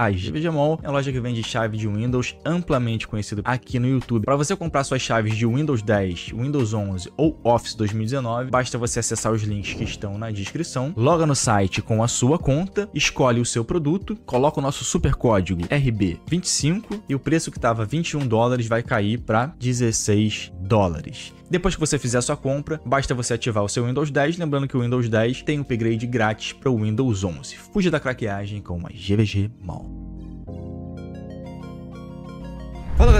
a GVGMall é uma loja que vende chave de Windows amplamente conhecida aqui no YouTube. Para você comprar suas chaves de Windows 10, Windows 11 ou Office 2019, basta você acessar os links que estão na descrição, loga no site com a sua conta, escolhe o seu produto, coloca o nosso super código RB25 e o preço que estava 21 dólares vai cair para 16 dólares. Depois que você fizer a sua compra, basta você ativar o seu Windows 10, lembrando que o Windows 10 tem um upgrade grátis para o Windows 11. Fuja da craqueagem com uma GVG Mall.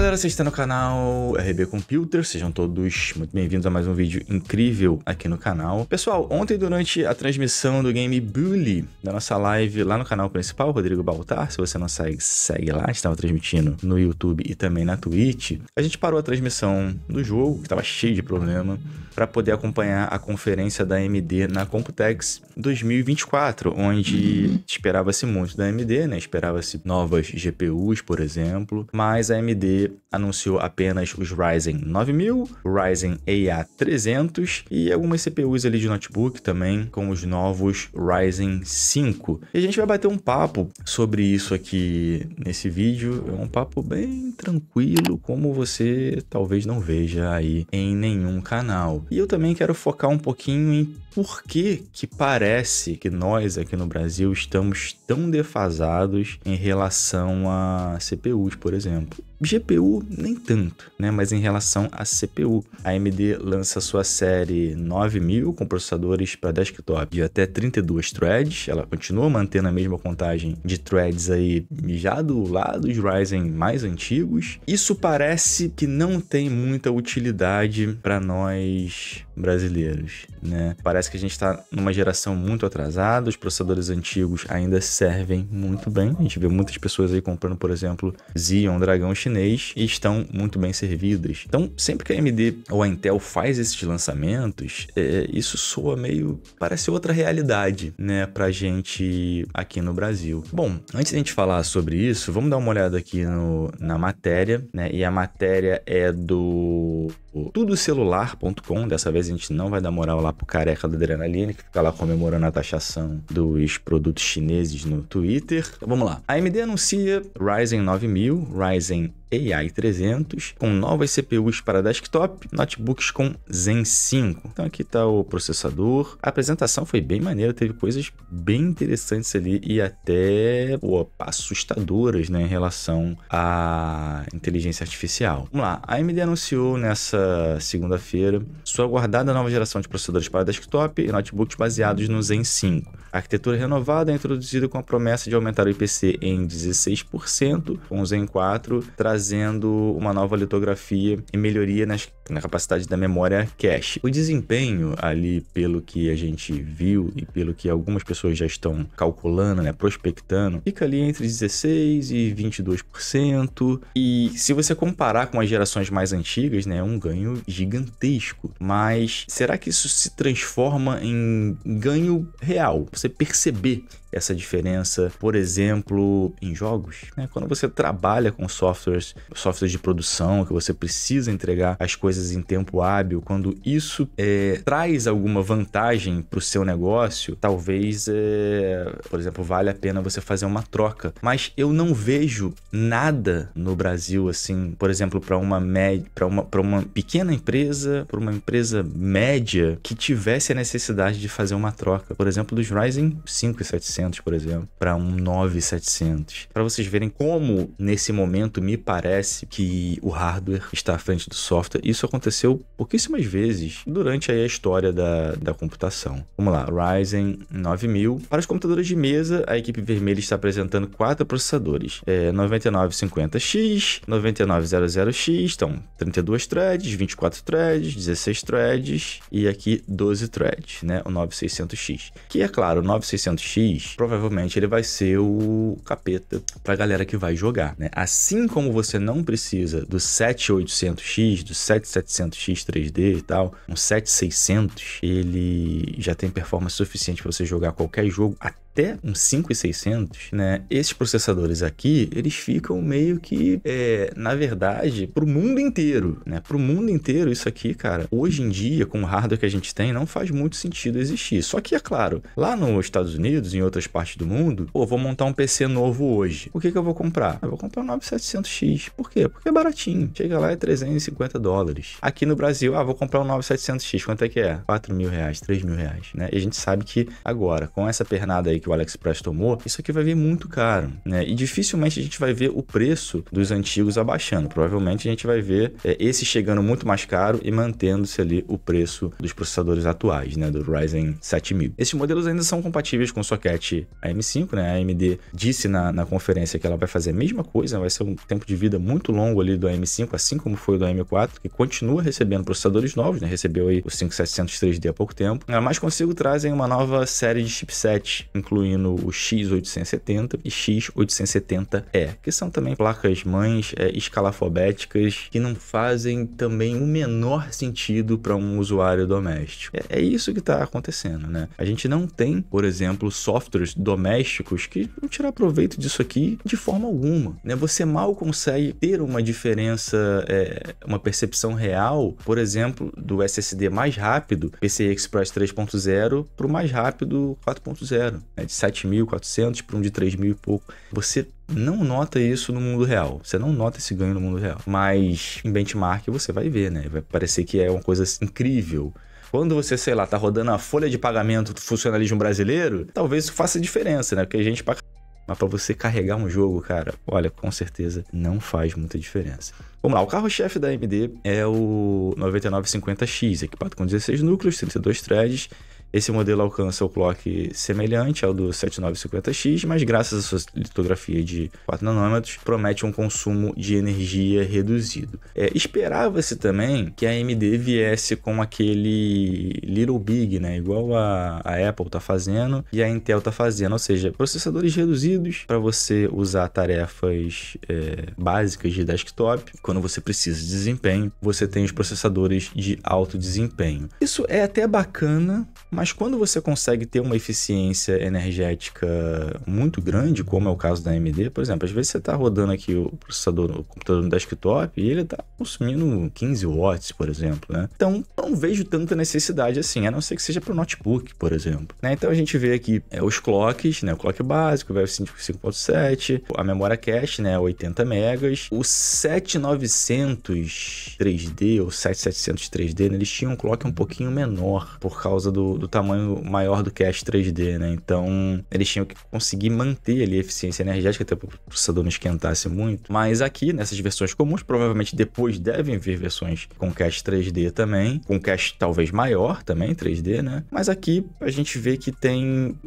galera, você está no canal RB Computer, sejam todos muito bem-vindos a mais um vídeo incrível aqui no canal. Pessoal, ontem durante a transmissão do game Bully, da nossa live lá no canal principal, Rodrigo Baltar, se você não segue, segue lá, estava transmitindo no YouTube e também na Twitch, a gente parou a transmissão do jogo, que estava cheio de problema, para poder acompanhar a conferência da AMD na Computex 2024, onde esperava-se muito da AMD, né? Esperava-se novas GPUs, por exemplo, mas a AMD anunciou apenas os Ryzen 9000, Ryzen EA300 e algumas CPUs ali de notebook também, com os novos Ryzen 5. E a gente vai bater um papo sobre isso aqui nesse vídeo, é um papo bem tranquilo, como você talvez não veja aí em nenhum canal. E eu também quero focar um pouquinho em por que que parece que nós aqui no Brasil estamos tão defasados em relação a CPUs, por exemplo. GPU nem tanto, né? Mas em relação à CPU, a AMD lança sua série 9000 com processadores para desktop de até 32 threads. Ela continua mantendo a mesma contagem de threads aí já do lado dos Ryzen mais antigos. Isso parece que não tem muita utilidade para nós brasileiros, né? Parece que a gente está numa geração muito atrasada, os processadores antigos ainda servem muito bem. A gente vê muitas pessoas aí comprando, por exemplo, Xeon Dragão chinês chinês e estão muito bem servidas. Então, sempre que a AMD ou a Intel faz esses lançamentos, é, isso soa meio. parece outra realidade, né, pra gente aqui no Brasil. Bom, antes de a gente falar sobre isso, vamos dar uma olhada aqui no, na matéria, né, e a matéria é do tudocelular.com. Dessa vez a gente não vai dar moral lá pro careca da adrenalina, que fica lá comemorando a taxação dos produtos chineses no Twitter. Então, vamos lá. A AMD anuncia Ryzen 9000, Ryzen AI 300, com novas CPUs para desktop, notebooks com Zen 5. Então aqui está o processador. A apresentação foi bem maneira, teve coisas bem interessantes ali e até pô, assustadoras né, em relação à inteligência artificial. Vamos lá, a AMD anunciou nessa segunda-feira sua aguardada nova geração de processadores para desktop e notebooks baseados no Zen 5. A arquitetura renovada é introduzida com a promessa de aumentar o IPC em 16%, com o Zen 4 trazendo fazendo uma nova litografia e melhoria nas na capacidade da memória cache. O desempenho ali, pelo que a gente viu e pelo que algumas pessoas já estão calculando, né, prospectando, fica ali entre 16 e 22%. E se você comparar com as gerações mais antigas, né, é um ganho gigantesco. Mas será que isso se transforma em ganho real? Você perceber essa diferença, por exemplo, em jogos, né? Quando você trabalha com softwares, softwares de produção, que você precisa entregar as coisas coisas em tempo hábil, quando isso é, traz alguma vantagem para o seu negócio, talvez, é, por exemplo, vale a pena você fazer uma troca. Mas eu não vejo nada no Brasil assim, por exemplo, para uma média, para uma, para uma pequena empresa, para uma empresa média que tivesse a necessidade de fazer uma troca, por exemplo, dos Ryzen 5 700 por exemplo, para um 9700. Para vocês verem como nesse momento me parece que o hardware está à frente do software. Isso aconteceu pouquíssimas vezes durante aí a história da, da computação. Vamos lá, Ryzen 9000. Para os computadores de mesa, a equipe vermelha está apresentando quatro processadores. É, 9950X, 9900X, então 32 threads, 24 threads, 16 threads e aqui 12 threads, né? O 9600X. Que é claro, o 9600X provavelmente ele vai ser o capeta para a galera que vai jogar, né? Assim como você não precisa do 7800X, do 77 700X 3D e tal, um 7600, ele já tem performance suficiente para você jogar qualquer jogo, até até um 5600, né, esses processadores aqui, eles ficam meio que, é, na verdade, pro mundo inteiro, né? Pro mundo inteiro isso aqui, cara, hoje em dia, com o hardware que a gente tem, não faz muito sentido existir. Só que, é claro, lá nos Estados Unidos, em outras partes do mundo, pô, vou montar um PC novo hoje. O que que eu vou comprar? Ah, eu vou comprar um 9700X. Por quê? Porque é baratinho. Chega lá é 350 dólares. Aqui no Brasil, ah, vou comprar um 9700X. Quanto é que é? 4 mil reais, 3 mil reais, né? E a gente sabe que agora, com essa pernada aí que que o AliExpress tomou, isso aqui vai vir muito caro, né? E dificilmente a gente vai ver o preço dos antigos abaixando. Provavelmente a gente vai ver é, esse chegando muito mais caro e mantendo-se ali o preço dos processadores atuais, né? Do Ryzen 7000. Esses modelos ainda são compatíveis com o socket AM5, né? A AMD disse na, na conferência que ela vai fazer a mesma coisa, vai ser um tempo de vida muito longo ali do AM5, assim como foi o do AM4, que continua recebendo processadores novos, né? Recebeu aí o 5700 3D há pouco tempo. Mas consigo trazem uma nova série de chipset, incluindo o X870 e X870E, que são também placas mães é, escalafobéticas que não fazem também o menor sentido para um usuário doméstico. É, é isso que está acontecendo, né? A gente não tem, por exemplo, softwares domésticos que vão tirar proveito disso aqui de forma alguma, né? Você mal consegue ter uma diferença, é, uma percepção real, por exemplo, do SSD mais rápido, PCI Express 3.0, para o mais rápido 4.0 né, de 7.400 para um de 3.000 mil e pouco. Você não nota isso no mundo real. Você não nota esse ganho no mundo real. Mas em benchmark você vai ver, né? Vai parecer que é uma coisa incrível. Quando você, sei lá, tá rodando a folha de pagamento do funcionalismo brasileiro, talvez isso faça diferença, né? Porque a gente paga mas para você carregar um jogo, cara, olha, com certeza não faz muita diferença. Vamos lá, o carro-chefe da AMD é o 9950X, equipado com 16 núcleos, 32 threads, esse modelo alcança o clock semelhante ao do 7950X, mas graças à sua litografia de 4 nanômetros, promete um consumo de energia reduzido. É, Esperava-se também que a AMD viesse com aquele Little Big, né? igual a, a Apple está fazendo e a Intel está fazendo, ou seja, processadores reduzidos para você usar tarefas é, básicas de desktop. Quando você precisa de desempenho, você tem os processadores de alto desempenho. Isso é até bacana, mas mas quando você consegue ter uma eficiência energética muito grande, como é o caso da AMD, por exemplo, às vezes você está rodando aqui o processador, o computador no desktop e ele está consumindo 15 watts, por exemplo, né? Então, não vejo tanta necessidade assim, a não ser que seja para o notebook, por exemplo. Né? Então, a gente vê aqui é, os clocks, né? O clock básico, o VF5.7, a memória cache, né? 80 megas. O 7900 3D ou 7700 3D, né? eles tinham um clock um pouquinho menor por causa do, do tamanho maior do cache 3D, né? Então, eles tinham que conseguir manter ali a eficiência energética, até para o processador não esquentasse muito. Mas aqui, nessas versões comuns, provavelmente depois devem vir versões com cache 3D também, com cache talvez maior também, 3D, né? Mas aqui a gente vê que tem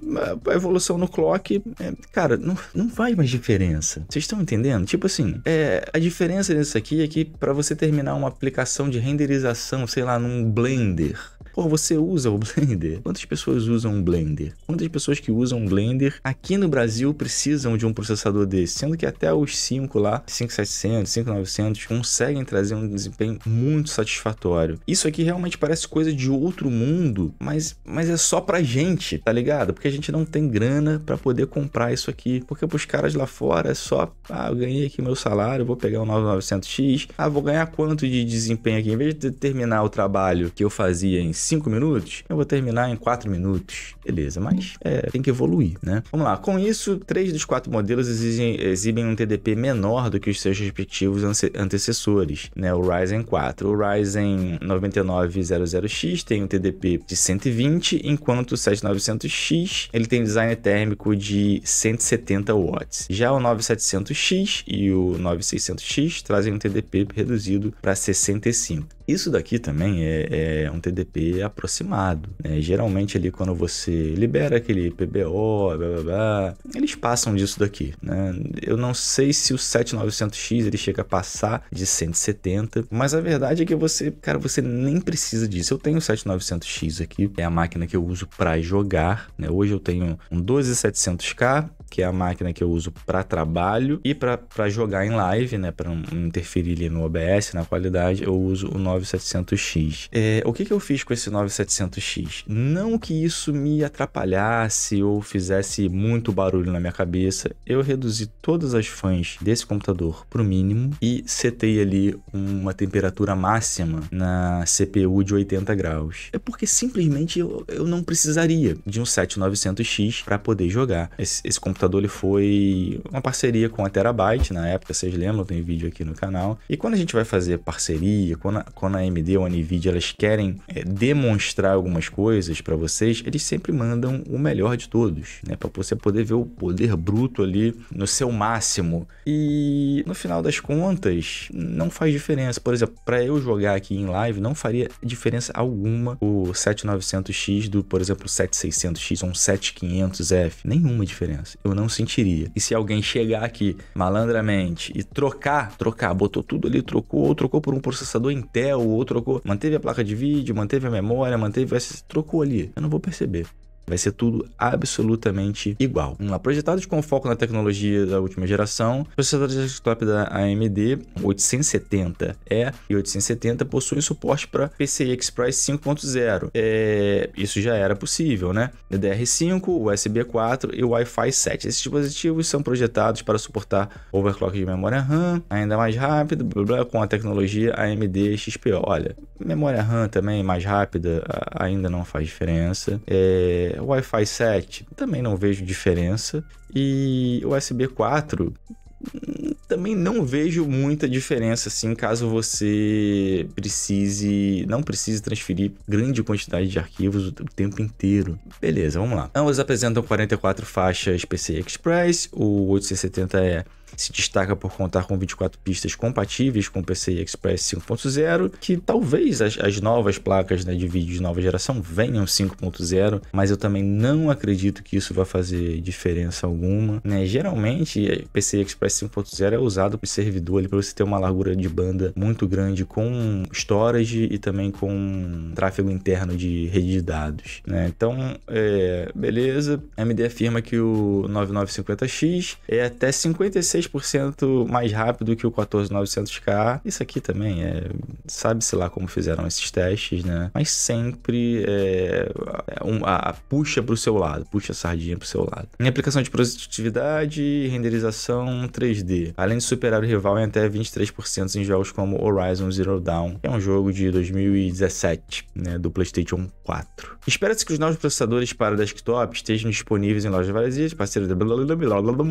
a evolução no clock, é, cara, não, não faz mais diferença. Vocês estão entendendo? Tipo assim, é, a diferença nisso aqui é que para você terminar uma aplicação de renderização, sei lá, num Blender, Pô, você usa o Blender. Blender? Quantas pessoas usam Blender? Quantas pessoas que usam Blender aqui no Brasil precisam de um processador desse? Sendo que até os 5 lá, 5700, 5900, conseguem trazer um desempenho muito satisfatório. Isso aqui realmente parece coisa de outro mundo, mas, mas é só pra gente, tá ligado? Porque a gente não tem grana para poder comprar isso aqui. Porque pros caras lá fora é só, ah, eu ganhei aqui meu salário, vou pegar o um 9900X, ah, vou ganhar quanto de desempenho aqui? Em vez de terminar o trabalho que eu fazia em 5 minutos, eu vou terminar em 4 minutos. Beleza, mas é, tem que evoluir, né? Vamos lá. Com isso, três dos quatro modelos exigem, exibem um TDP menor do que os seus respectivos antecessores, né? O Ryzen 4. O Ryzen 9900X tem um TDP de 120, enquanto o 7900X ele tem design térmico de 170 watts. Já o 9700X e o 9600X trazem um TDP reduzido para 65. Isso daqui também é, é um TDP aproximado. Né? Geralmente ali quando você libera aquele PBO, blá, blá, blá, eles passam disso daqui. Né? Eu não sei se o 7900X ele chega a passar de 170, mas a verdade é que você, cara, você nem precisa disso. Eu tenho o 7900X aqui, é a máquina que eu uso para jogar. Né? Hoje eu tenho um 12700K, que é a máquina que eu uso para trabalho e para jogar em live, né? Para não interferir ali no OBS, na qualidade, eu uso o 9700X. É, o que, que eu fiz com esse 9700X? Não que isso me atrapalhasse ou fizesse muito barulho na minha cabeça, eu reduzi todas as fãs desse computador para o mínimo e setei ali uma temperatura máxima na CPU de 80 graus. É porque simplesmente eu, eu não precisaria de um 7900X para poder jogar. Esse, esse computador ele foi uma parceria com a Terabyte na época, vocês lembram, tem vídeo aqui no canal. E quando a gente vai fazer parceria, quando a, quando a AMD ou a Nvidia elas querem é, demonstrar algumas coisas para vocês, eles sempre mandam o melhor de todos, né? Para você poder ver o poder bruto ali no seu máximo. E no final das contas, não faz diferença. Por exemplo, para eu jogar aqui em live, não faria diferença alguma o 7900X do, por exemplo, 7600X ou um 7500F. Nenhuma diferença. Eu não sentiria. E se alguém chegar aqui malandramente e trocar, trocar, botou tudo ali, trocou, ou trocou por um processador interno ou trocou, manteve a placa de vídeo, manteve a memória, manteve, trocou ali. Eu não vou perceber. Vai ser tudo absolutamente igual. Vamos lá, projetados com foco na tecnologia da última geração, processadores desktop da AMD 870E e 870 possuem suporte para PCI Express 5.0. É, isso já era possível, né? DDR5, USB 4 e Wi-Fi 7. Esses dispositivos são projetados para suportar overclock de memória RAM, ainda mais rápido, blá, blá, com a tecnologia AMD Xp. Olha, memória RAM também mais rápida ainda não faz diferença. É, Wi-Fi 7 também não vejo diferença. E USB 4 também não vejo muita diferença assim caso você precise não precise transferir grande quantidade de arquivos o tempo inteiro beleza vamos lá ambos apresentam 44 faixas PCI Express o 870 é se destaca por contar com 24 pistas compatíveis com o PCI Express 5.0, que talvez as, as novas placas né, de vídeo de nova geração venham 5.0, mas eu também não acredito que isso vai fazer diferença alguma. Né? Geralmente, é, PCI Express 5.0 é usado para servidor para você ter uma largura de banda muito grande com storage e também com tráfego interno de rede de dados. Né? Então, é, beleza. A AMD afirma que o 9950X é até 56 3% mais rápido que o 14900K. Isso aqui também é. Sabe-se lá como fizeram esses testes, né? Mas sempre é, é, um, a, a puxa pro seu lado, puxa a sardinha pro seu lado. Em aplicação de produtividade e renderização 3D. Além de superar o rival em até 23% em jogos como Horizon Zero Dawn, que é um jogo de 2017, né? Do PlayStation 4. Espera-se que os novos processadores para desktop estejam disponíveis em lojas vazias, parceiros, da blá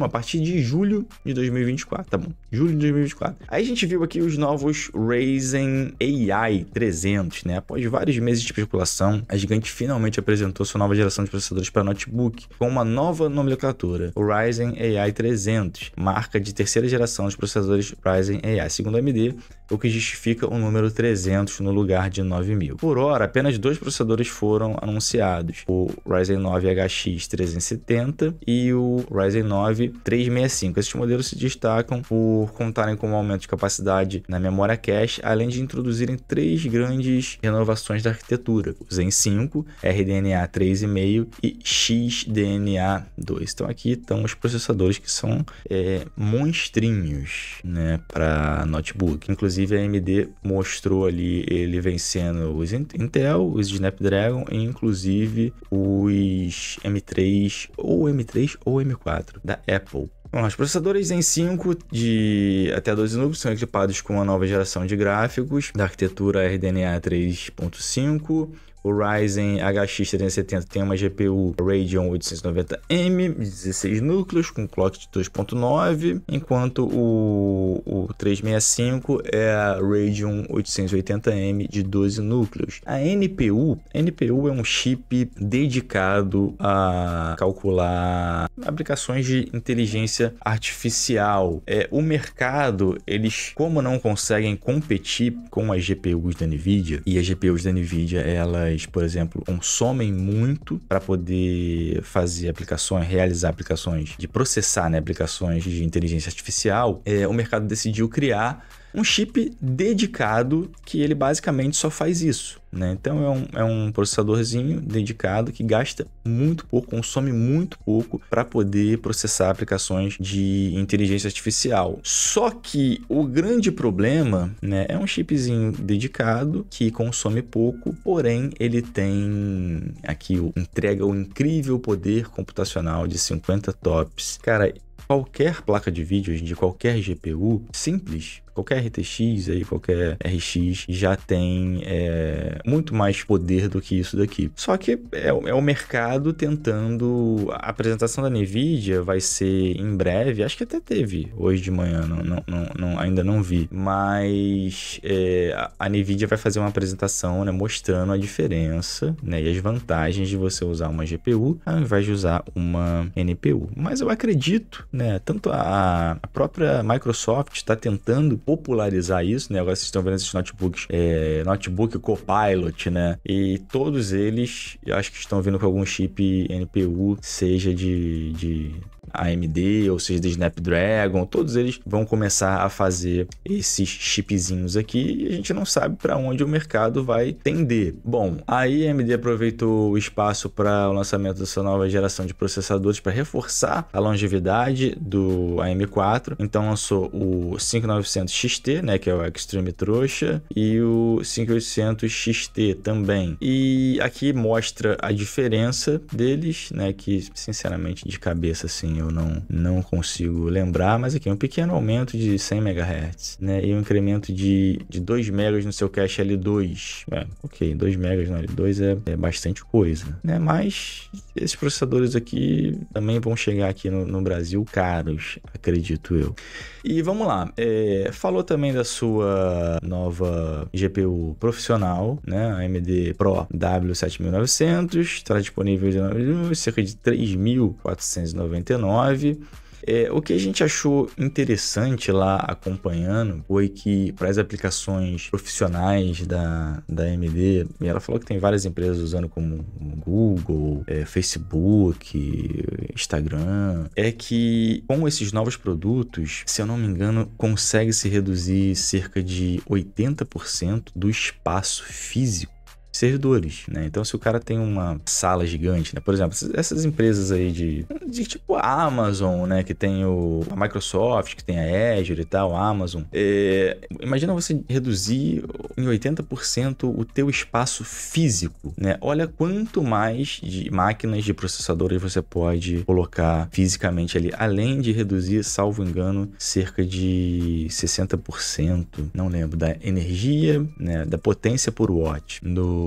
a partir de julho de 2024, tá bom? Julho de 2024. Aí a gente viu aqui os novos Ryzen AI 300, né? Após vários meses de especulação, a gigante finalmente apresentou sua nova geração de processadores para notebook com uma nova nomenclatura, o Ryzen AI 300, marca de terceira geração dos processadores Ryzen AI. Segundo a AMD, o que justifica o número 300 no lugar de 9000. Por hora, apenas dois processadores foram anunciados, o Ryzen 9 HX 370 e o Ryzen 9 365. Esses modelos se destacam por contarem com um aumento de capacidade na memória cache, além de introduzirem três grandes renovações da arquitetura, o Zen 5, RDNA 3,5 e XDNA 2. Então aqui estão os processadores que são é, monstrinhos né, para notebook. Inclusive Inclusive a AMD mostrou ali ele vencendo os Intel, os Snapdragon e inclusive os M3 ou M3 ou M4 da Apple. Bom, os processadores Zen 5 de até 12 núcleos são equipados com a nova geração de gráficos da arquitetura RDNA 3.5 o Ryzen HX370 tem uma GPU Radeon 890M, 16 núcleos, com clock de 2.9, enquanto o, o 365 é a Radeon 880M de 12 núcleos. A NPU, NPU é um chip dedicado a calcular aplicações de inteligência artificial. É, o mercado, eles como não conseguem competir com as GPUs da Nvidia, e as GPUs da Nvidia, elas por exemplo, consomem muito para poder fazer aplicações, realizar aplicações, de processar né, aplicações de inteligência artificial, é, o mercado decidiu criar um chip dedicado que ele basicamente só faz isso. Né? Então é um, é um processadorzinho dedicado que gasta muito pouco, consome muito pouco para poder processar aplicações de inteligência artificial. Só que o grande problema né, é um chipzinho dedicado que consome pouco, porém ele tem aqui entrega o incrível poder computacional de 50 tops. Cara, qualquer placa de vídeo, de qualquer GPU simples, qualquer RTX aí, qualquer RX já tem é, muito mais poder do que isso daqui. Só que é, é, o mercado tentando. A apresentação da Nvidia vai ser em breve, acho que até teve hoje de manhã, não, não, não ainda não vi, mas é, a Nvidia vai fazer uma apresentação né, mostrando a diferença né, e as vantagens de você usar uma GPU ao invés de usar uma NPU. Mas eu acredito, né, tanto a, a própria Microsoft está tentando popularizar isso, né? Agora vocês estão vendo esses notebooks, é, notebook Copilot, né? E todos eles, eu acho que estão vindo com algum chip NPU, seja de, de AMD ou seja da Snapdragon, todos eles vão começar a fazer esses chipzinhos aqui e a gente não sabe para onde o mercado vai tender. Bom, aí a AMD aproveitou o espaço para o lançamento dessa nova geração de processadores para reforçar a longevidade do AM4, então lançou o 5900 XT, né, que é o Extreme Trouxa, e o 5800 XT também. E aqui mostra a diferença deles, né, que sinceramente de cabeça assim assim, eu não, não consigo lembrar, mas aqui um pequeno aumento de 100 MHz, né? E um incremento de, de 2 MB no seu cache L2. É, ok, 2 MB no L2 é, é bastante coisa, né? Mas esses processadores aqui também vão chegar aqui no, no Brasil caros, acredito eu. E vamos lá, é, falou também da sua nova GPU profissional, né? A AMD Pro W7900, estará disponível de cerca de 3.499 é, o que a gente achou interessante lá acompanhando foi que para as aplicações profissionais da, da e ela falou que tem várias empresas usando como Google, é, Facebook, Instagram, é que com esses novos produtos, se eu não me engano, consegue se reduzir cerca de 80% do espaço físico servidores, né? Então, se o cara tem uma sala gigante, né? Por exemplo, essas empresas aí de, de tipo a Amazon, né? Que tem o, a Microsoft, que tem a Azure e tal, a Amazon. É, imagina você reduzir em 80% o teu espaço físico, né? Olha quanto mais de máquinas de processadores você pode colocar fisicamente ali, além de reduzir, salvo engano, cerca de 60%, não lembro, da energia, né? Da potência por watt do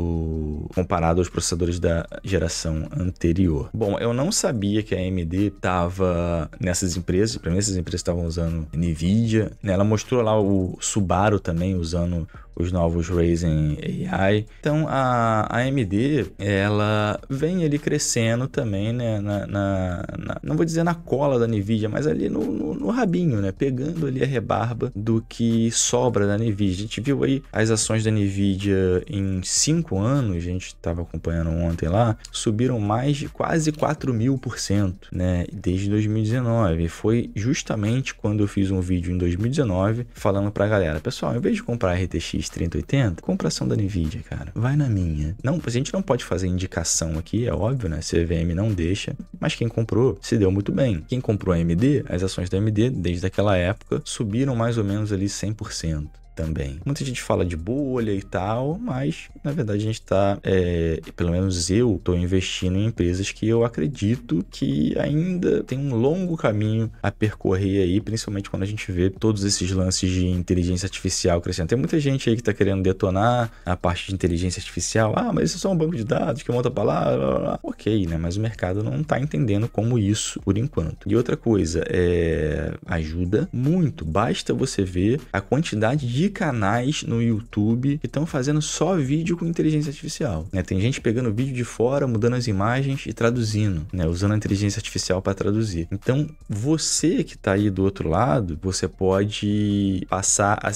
comparado aos processadores da geração anterior. Bom, eu não sabia que a AMD estava nessas empresas, para mim essas empresas estavam usando NVIDIA, né? ela mostrou lá o Subaru também usando os novos Ryzen AI. Então a AMD ela vem ali crescendo também, né? Na, na, na não vou dizer na cola da Nvidia, mas ali no, no, no, rabinho, né? Pegando ali a rebarba do que sobra da Nvidia. A gente viu aí as ações da Nvidia em cinco anos, a gente estava acompanhando ontem lá, subiram mais de quase 4 mil por cento, né? Desde 2019. Foi justamente quando eu fiz um vídeo em 2019 falando pra galera, pessoal, em vez de comprar RTX 3080, compração da NVIDIA, cara. Vai na minha. Não, a gente não pode fazer indicação aqui, é óbvio, né? CVM não deixa, mas quem comprou se deu muito bem. Quem comprou a AMD, as ações da AMD, desde aquela época, subiram mais ou menos ali 100% também. Muita gente fala de bolha e tal, mas na verdade a gente está, é, pelo menos eu, estou investindo em empresas que eu acredito que ainda tem um longo caminho a percorrer aí, principalmente quando a gente vê todos esses lances de inteligência artificial crescendo. Tem muita gente aí que está querendo detonar a parte de inteligência artificial. Ah, mas isso é só um banco de dados que monta palavra. Blá, blá, blá. Ok, né? Mas o mercado não está entendendo como isso por enquanto. E outra coisa, é ajuda muito. Basta você ver a quantidade de de canais no YouTube que estão fazendo só vídeo com inteligência artificial. Né? Tem gente pegando vídeo de fora, mudando as imagens e traduzindo, né? usando a inteligência artificial para traduzir. Então, você que está aí do outro lado, você pode passar a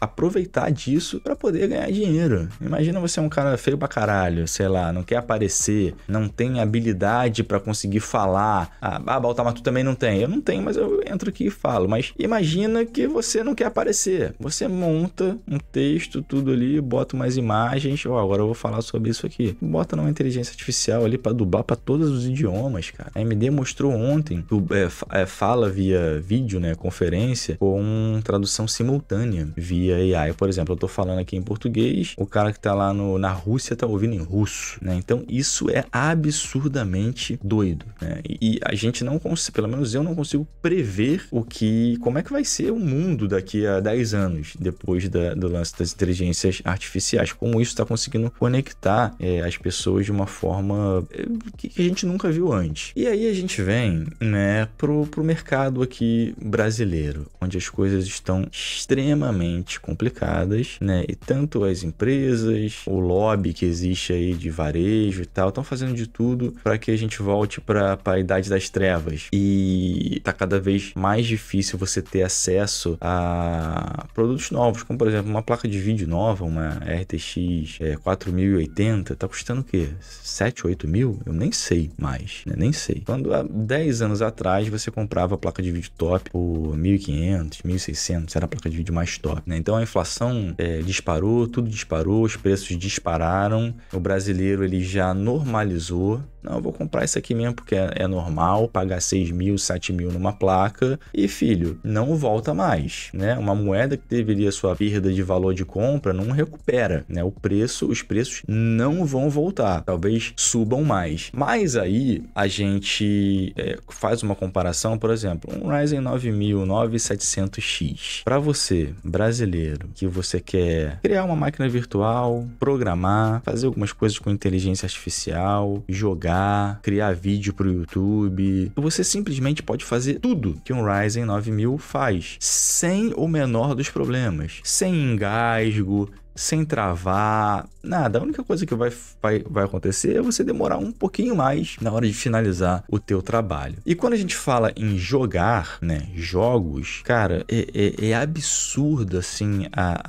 aproveitar disso para poder ganhar dinheiro. Imagina você é um cara feio pra caralho, sei lá, não quer aparecer, não tem habilidade para conseguir falar. Ah, ah, tu também não tem. Eu não tenho, mas eu entro aqui e falo. Mas imagina que você não quer aparecer. Você monta é monta um texto, tudo ali, bota umas imagens. ou oh, agora eu vou falar sobre isso aqui. Bota numa inteligência artificial ali para dublar para todos os idiomas, cara. A AMD mostrou ontem, tu, é, é, fala via vídeo, né, conferência, com tradução simultânea via AI. Por exemplo, eu tô falando aqui em português, o cara que tá lá no, na Rússia tá ouvindo em russo, né? Então isso é absurdamente doido, né? E, e a gente não consegue, pelo menos eu não consigo prever o que, como é que vai ser o mundo daqui a 10 anos, depois depois da, do lance das inteligências artificiais. Como isso está conseguindo conectar é, as pessoas de uma forma é, que, a gente nunca viu antes. E aí a gente vem né, pro, pro mercado aqui brasileiro, onde as coisas estão extremamente complicadas, né? E tanto as empresas, o lobby que existe aí de varejo e tal, estão fazendo de tudo para que a gente volte para a idade das trevas. E tá cada vez mais difícil você ter acesso a produtos novos novos, como por exemplo uma placa de vídeo nova, uma RTX é, 4080, tá custando o quê? 7, 8 mil? Eu nem sei mais, né? nem sei. Quando há 10 anos atrás você comprava a placa de vídeo top por 1.500, 1.600, era a placa de vídeo mais top, né? Então a inflação é, disparou, tudo disparou, os preços dispararam, o brasileiro ele já normalizou. Não, vou comprar isso aqui mesmo porque é, é normal, pagar 6 mil, 7 mil numa placa e filho, não volta mais, né? Uma moeda que deveria sua perda de valor de compra não recupera, né? O preço, os preços não vão voltar, talvez subam mais. Mas aí a gente é, faz uma comparação, por exemplo, um Ryzen 9000, 9700X. Para você, brasileiro, que você quer criar uma máquina virtual, programar, fazer algumas coisas com inteligência artificial, jogar, criar vídeo para o YouTube, você simplesmente pode fazer tudo que um Ryzen 9000 faz, sem o menor dos problemas sem engasgo, sem travar, nada. A única coisa que vai, vai, vai acontecer é você demorar um pouquinho mais na hora de finalizar o teu trabalho. E quando a gente fala em jogar, né, jogos, cara, é, é, é absurdo, assim, a,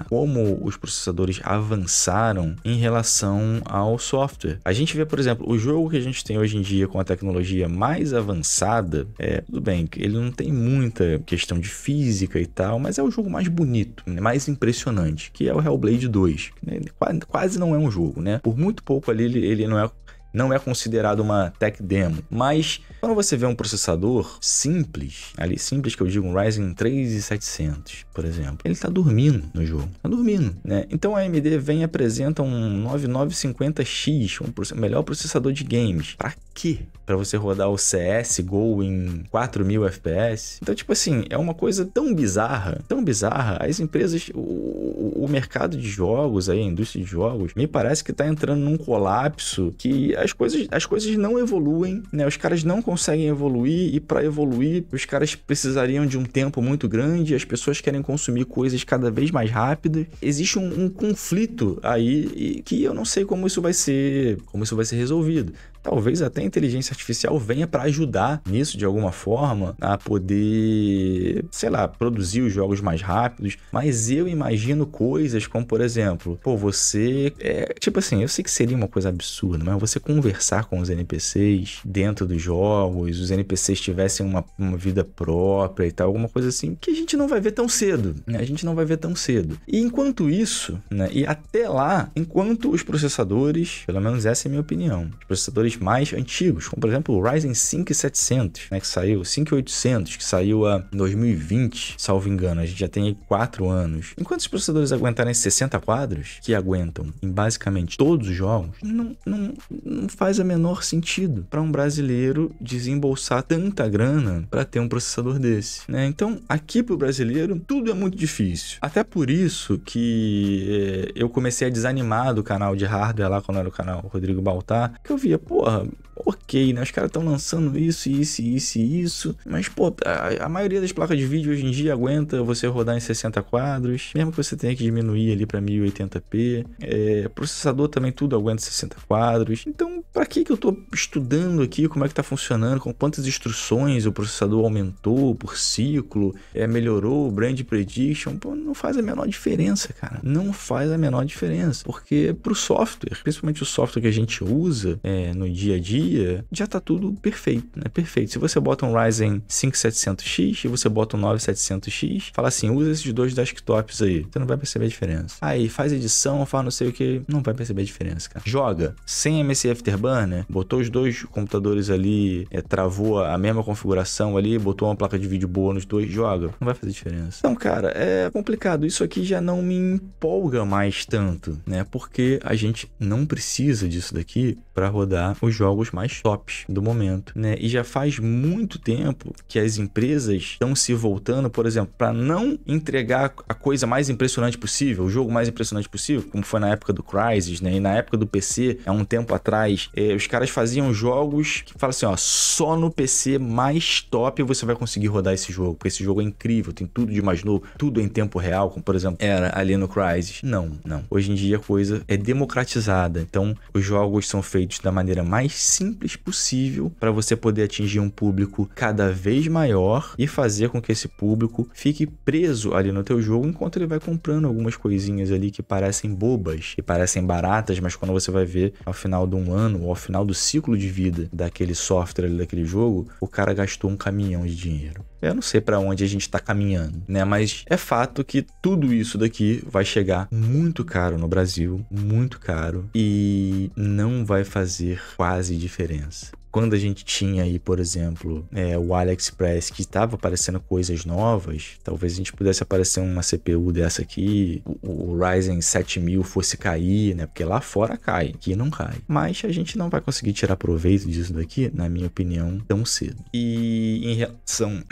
a, como os processadores avançaram em relação ao software. A gente vê, por exemplo, o jogo que a gente tem hoje em dia com a tecnologia mais avançada, é, tudo bem, ele não tem muita questão de física e tal, mas é o jogo mais bonito, né, mais impressionante, que é o Hellblade 2, né, quase não é um jogo, né? Por muito pouco ali ele, ele não é não é considerado uma tech demo. Mas quando você vê um processador simples, ali simples que eu digo, um Ryzen 3700, por exemplo, ele está dormindo no jogo, está dormindo, né? Então a AMD vem e apresenta um 9950X, um melhor processador de games. Para quê? Para você rodar o CS Go em 4000 FPS? Então, tipo assim, é uma coisa tão bizarra, tão bizarra. As empresas, o, o mercado de jogos aí, a indústria de jogos, me parece que está entrando num colapso que a as coisas, as coisas não evoluem, né? Os caras não conseguem evoluir e para evoluir, os caras precisariam de um tempo muito grande, as pessoas querem consumir coisas cada vez mais rápidas. Existe um, um conflito aí e, que eu não sei como isso vai ser, como isso vai ser resolvido. Talvez até a inteligência artificial venha para ajudar nisso de alguma forma, a poder, sei lá, produzir os jogos mais rápidos. Mas eu imagino coisas como, por exemplo, pô, você. É, tipo assim, eu sei que seria uma coisa absurda, mas você conversar com os NPCs dentro dos jogos, os NPCs tivessem uma, uma vida própria e tal, alguma coisa assim, que a gente não vai ver tão cedo, né? A gente não vai ver tão cedo. E enquanto isso, né? E até lá, enquanto os processadores, pelo menos essa é a minha opinião, os processadores mais antigos, como por exemplo o Ryzen 5700, né, que saiu, 5800, que saiu a ah, 2020, salvo engano, a gente já tem 4 anos. Enquanto os processadores aguentarem 60 quadros, que aguentam em basicamente todos os jogos, não, não, não faz a menor sentido para um brasileiro desembolsar tanta grana para ter um processador desse, né? Então, aqui para o brasileiro, tudo é muito difícil. Até por isso que é, eu comecei a desanimar do canal de hardware lá, quando era o canal Rodrigo Baltar, que eu via, pô, porra, ok, né? Os caras estão lançando isso, isso, isso isso. Mas, pô, a, a, maioria das placas de vídeo hoje em dia aguenta você rodar em 60 quadros, mesmo que você tenha que diminuir ali para 1080p. É, processador também tudo aguenta 60 quadros. Então, para que que eu tô estudando aqui como é que tá funcionando, com quantas instruções o processador aumentou por ciclo, é, melhorou o brand prediction? Pô, não faz a menor diferença, cara. Não faz a menor diferença, porque pro software, principalmente o software que a gente usa é, no no dia a dia, já tá tudo perfeito, né? Perfeito. Se você bota um Ryzen 5700X e você bota um 9700X, fala assim, usa esses dois desktops aí, você não vai perceber a diferença. Aí faz edição, fala não sei o que, não vai perceber a diferença, cara. Joga sem MC Afterburner, botou os dois computadores ali, é, travou a mesma configuração ali, botou uma placa de vídeo boa nos dois, joga, não vai fazer diferença. Então, cara, é complicado. Isso aqui já não me empolga mais tanto, né? Porque a gente não precisa disso daqui para rodar os jogos mais tops do momento, né? E já faz muito tempo que as empresas estão se voltando, por exemplo, para não entregar a coisa mais impressionante possível, o jogo mais impressionante possível, como foi na época do Crysis, né? E na época do PC, há um tempo atrás, é, os caras faziam jogos que falam assim, ó, só no PC mais top você vai conseguir rodar esse jogo, porque esse jogo é incrível, tem tudo de mais novo, tudo em tempo real, como por exemplo era ali no Crysis. Não, não. Hoje em dia a coisa é democratizada, então os jogos são feitos da maneira mais simples possível para você poder atingir um público cada vez maior e fazer com que esse público fique preso ali no teu jogo enquanto ele vai comprando algumas coisinhas ali que parecem bobas, que parecem baratas, mas quando você vai ver ao final de um ano ou ao final do ciclo de vida daquele software ali daquele jogo, o cara gastou um caminhão de dinheiro. Eu não sei para onde a gente está caminhando, né? Mas é fato que tudo isso daqui vai chegar muito caro no Brasil, muito caro e não vai fazer quase diferença. Quando a gente tinha aí, por exemplo, é, o AliExpress que estava aparecendo coisas novas, talvez a gente pudesse aparecer uma CPU dessa aqui, o, o Ryzen 7000 fosse cair, né? Porque lá fora cai, aqui não cai. Mas a gente não vai conseguir tirar proveito disso daqui, na minha opinião, tão cedo. E em relação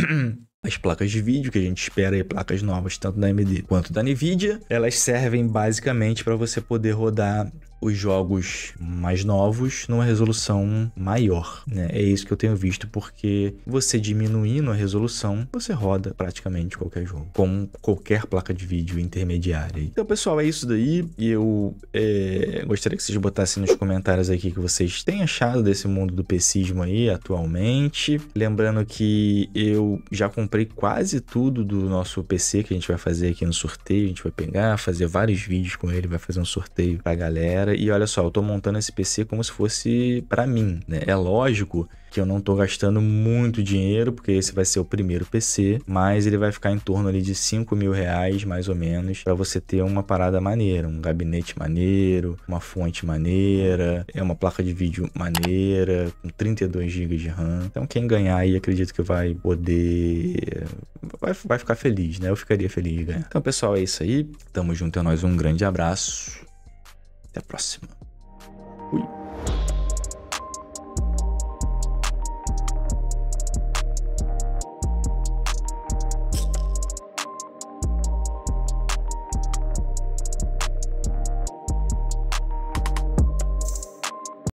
As placas de vídeo que a gente espera e placas novas, tanto da AMD quanto da Nvidia, elas servem basicamente para você poder rodar os jogos mais novos numa resolução maior. Né? É isso que eu tenho visto, porque você diminuindo a resolução, você roda praticamente qualquer jogo, com qualquer placa de vídeo intermediária. Então, pessoal, é isso daí. E eu é, gostaria que vocês botassem nos comentários aqui que vocês têm achado desse mundo do pessimismo aí atualmente. Lembrando que eu já comprei quase tudo do nosso PC que a gente vai fazer aqui no sorteio. A gente vai pegar, fazer vários vídeos com ele, vai fazer um sorteio pra galera cara, e olha só, eu tô montando esse PC como se fosse para mim, né? É lógico que eu não tô gastando muito dinheiro, porque esse vai ser o primeiro PC, mas ele vai ficar em torno ali de 5 mil reais, mais ou menos, para você ter uma parada maneira, um gabinete maneiro, uma fonte maneira, é uma placa de vídeo maneira, com 32 GB de RAM. Então quem ganhar aí, acredito que vai poder... Vai, vai ficar feliz, né? Eu ficaria feliz de ganhar. Então, pessoal, é isso aí. Tamo junto, é nós. Um grande abraço até a próxima. Fui.